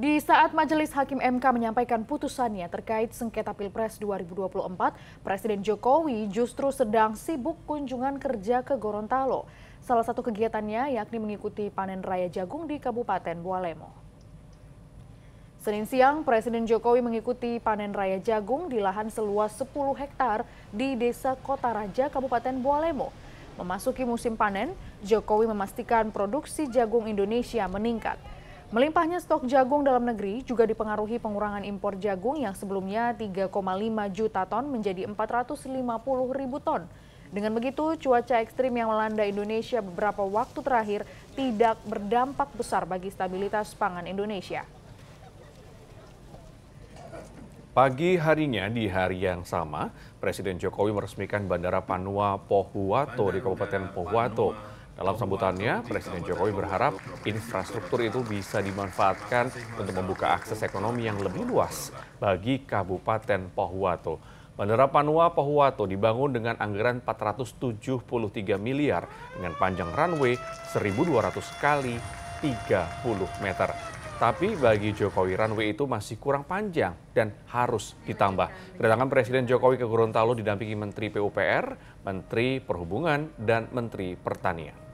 Di saat Majelis Hakim MK menyampaikan putusannya terkait sengketa Pilpres 2024, Presiden Jokowi justru sedang sibuk kunjungan kerja ke Gorontalo. Salah satu kegiatannya yakni mengikuti panen raya jagung di Kabupaten Bualemo. Senin siang, Presiden Jokowi mengikuti panen raya jagung di lahan seluas 10 hektar di Desa Kota Raja, Kabupaten Bualemo. Memasuki musim panen, Jokowi memastikan produksi jagung Indonesia meningkat. Melimpahnya stok jagung dalam negeri juga dipengaruhi pengurangan impor jagung yang sebelumnya 3,5 juta ton menjadi 450 ribu ton. Dengan begitu, cuaca ekstrim yang melanda Indonesia beberapa waktu terakhir tidak berdampak besar bagi stabilitas pangan Indonesia. Pagi harinya di hari yang sama, Presiden Jokowi meresmikan Bandara Panua Pohuwato di Kabupaten Pohuwato. Dalam sambutannya, Presiden Jokowi berharap infrastruktur itu bisa dimanfaatkan untuk membuka akses ekonomi yang lebih luas bagi Kabupaten Pohuwato. Bandara Panua Pohuwato dibangun dengan anggaran 473 miliar dengan panjang runway 1.200 kali 30 meter. Tapi bagi Jokowi runway itu masih kurang panjang dan harus ditambah. Kedatangan Presiden Jokowi ke Gorontalo didampingi Menteri PUPR, Menteri Perhubungan, dan Menteri Pertanian.